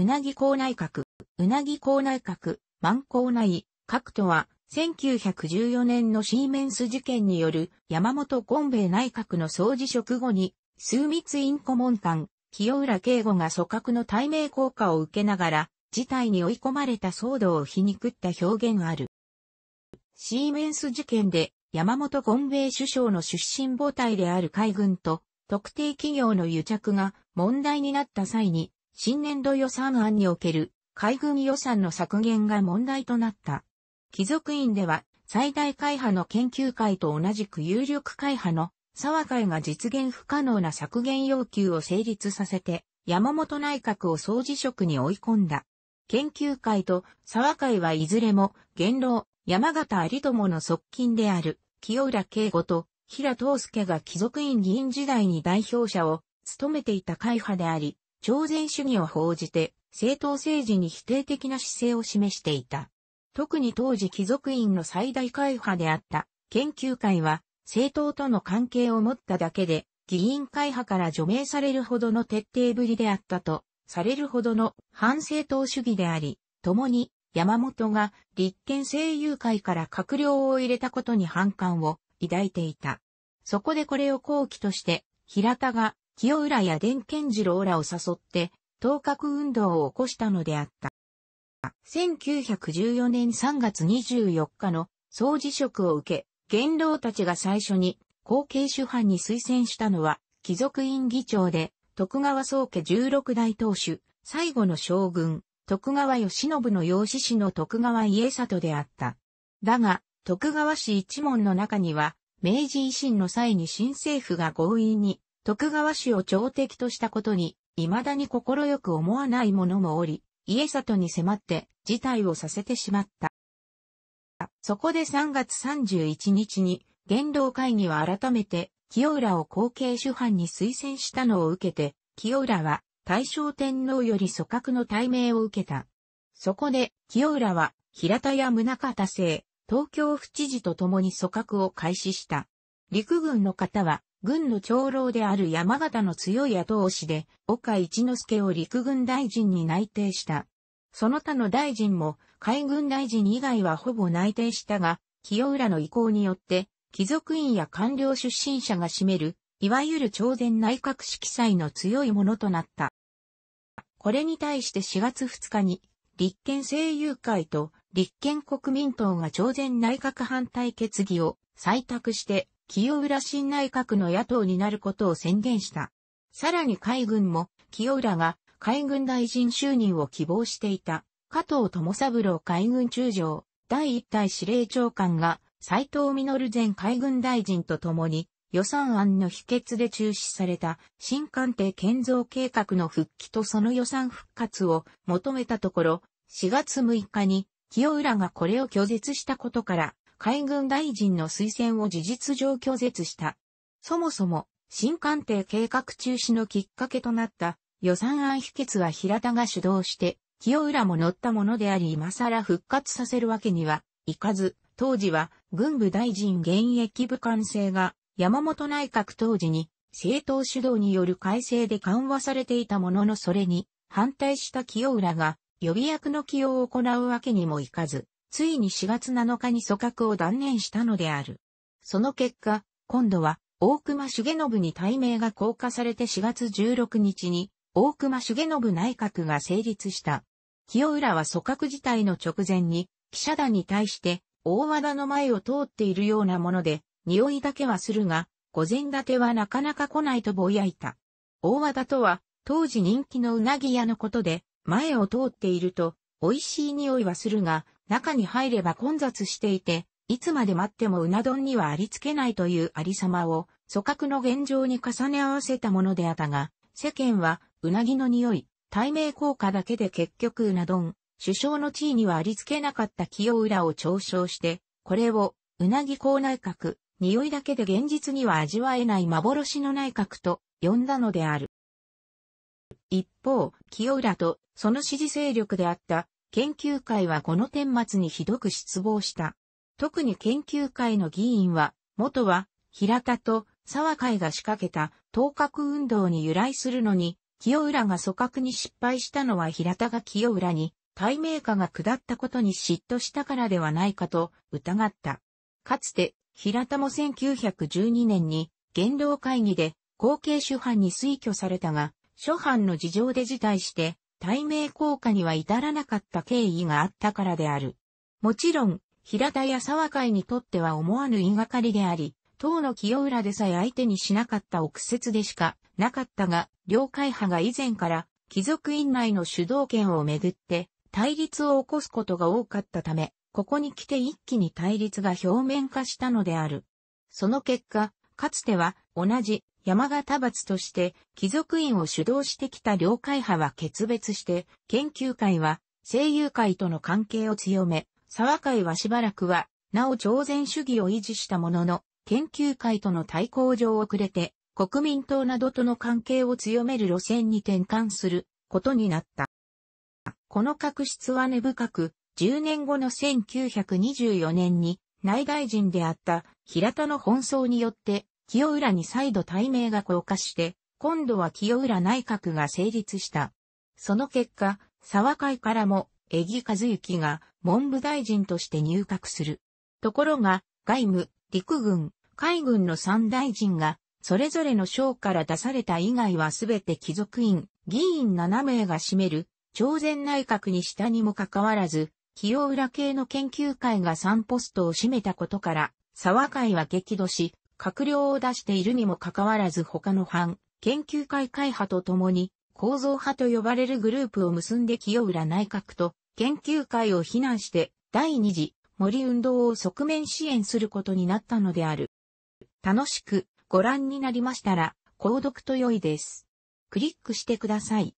うなぎ校内閣、うなぎ校内閣、万校内、閣とは、1914年のシーメンス事件による山本権兵衛内閣の総辞職後に、枢密院顧問官、清浦慶吾が組閣の対名効果を受けながら、事態に追い込まれた騒動を皮肉った表現ある。シーメンス事件で、山本権兵衛首相の出身母体である海軍と、特定企業の癒着が問題になった際に、新年度予算案における海軍予算の削減が問題となった。貴族院では最大会派の研究会と同じく有力会派の沢会が実現不可能な削減要求を成立させて山本内閣を総辞職に追い込んだ。研究会と沢会はいずれも元老山形有友の側近である清浦慶吾と平藤介が貴族院議員時代に代表者を務めていた会派であり、超然主義を報じて、政党政治に否定的な姿勢を示していた。特に当時貴族院の最大会派であった研究会は政党との関係を持っただけで議員会派から除名されるほどの徹底ぶりであったとされるほどの反政党主義であり、共に山本が立憲政友会から閣僚を入れたことに反感を抱いていた。そこでこれを後期として平田が清浦や伝賢次郎らを誘って、頭角運動を起こしたのであった。1914年3月24日の総辞職を受け、元老たちが最初に後継主犯に推薦したのは、貴族院議長で、徳川宗家16代当主、最後の将軍、徳川義信の養子氏の徳川家里であった。だが、徳川氏一門の中には、明治維新の際に新政府が強引に徳川氏を朝敵としたことに、未だに心よく思わない者もおり、家里に迫って事態をさせてしまった。そこで3月31日に、元老会議は改めて、清浦を後継主犯に推薦したのを受けて、清浦は大正天皇より組閣の大面を受けた。そこで、清浦は平田や宗方制、東京府知事と共に組閣を開始した。陸軍の方は、軍の長老である山形の強い後押しで、岡一之助を陸軍大臣に内定した。その他の大臣も、海軍大臣以外はほぼ内定したが、清浦の意向によって、貴族院や官僚出身者が占める、いわゆる朝鮮内閣式祭の強いものとなった。これに対して4月2日に、立憲政友会と立憲国民党が朝鮮内閣反対決議を採択して清浦新内閣の野党になることを宣言した。さらに海軍も、清浦が海軍大臣就任を希望していた、加藤智三郎海軍中将、第一隊司令長官が、斎藤実前海軍大臣と共に、予算案の否決で中止された新官邸建造計画の復帰とその予算復活を求めたところ、4月6日に清浦がこれを拒絶したことから、海軍大臣の推薦を事実上拒絶した。そもそも、新艦艇計画中止のきっかけとなった予算案否決は平田が主導して、清浦も乗ったものであり今更復活させるわけにはいかず、当時は軍部大臣現役部官制が山本内閣当時に政党主導による改正で緩和されていたもののそれに反対した清浦が予備役の起用を行うわけにもいかず、ついに4月7日に組閣を断念したのである。その結果、今度は大隈重信に大名が降下されて4月16日に大隈重信内閣が成立した。清浦は組閣自体の直前に記者団に対して大和田の前を通っているようなもので匂いだけはするが、午前立てはなかなか来ないとぼやいた。大和田とは当時人気のうなぎ屋のことで前を通っていると美味しい匂いはするが、中に入れば混雑していて、いつまで待ってもうな丼にはありつけないというありさまを、組閣の現状に重ね合わせたものであったが、世間は、うなぎの匂い、対名効果だけで結局うな丼、首相の地位にはありつけなかった清浦を嘲笑して、これを、うなぎ校内閣、匂いだけで現実には味わえない幻の内閣と呼んだのである。一方、清浦とその支持勢力であった研究会はこの顛末にひどく失望した。特に研究会の議員は、元は、平田と沢会が仕掛けた、頭角運動に由来するのに、清浦が組閣に失敗したのは平田が清浦に、対名家が下ったことに嫉妬したからではないかと疑った。かつて、平田も1912年に、元老会議で、後継主犯に推挙されたが、諸藩の事情で辞退して、対名効果には至らなかった経緯があったからである。もちろん、平田や沢会にとっては思わぬ言いがかりであり、党の清浦でさえ相手にしなかった臆説でしかなかったが、両会派が以前から貴族院内の主導権をめぐって対立を起こすことが多かったため、ここに来て一気に対立が表面化したのである。その結果、かつては同じ山形伐として貴族院を主導してきた領海派は決別して研究会は声優会との関係を強め、沢会はしばらくはなお朝鮮主義を維持したものの研究会との対抗上遅れて国民党などとの関係を強める路線に転換することになった。この確執は根深く、10年後の1924年に内大臣であった平田の奔走によって清浦に再度対名が降下して、今度は清浦内閣が成立した。その結果、沢会からも、江木和幸が文部大臣として入閣する。ところが、外務、陸軍、海軍の三大臣が、それぞれの省から出された以外はすべて貴族院、議員7名が占める、朝鮮内閣にしたにもかかわらず、清浦系の研究会が3ポストを占めたことから、沢会は激怒し、閣僚を出しているにもかかわらず他の藩、研究会会派と共に、構造派と呼ばれるグループを結んで清浦内閣と研究会を非難して第二次森運動を側面支援することになったのである。楽しくご覧になりましたら、購読と良いです。クリックしてください。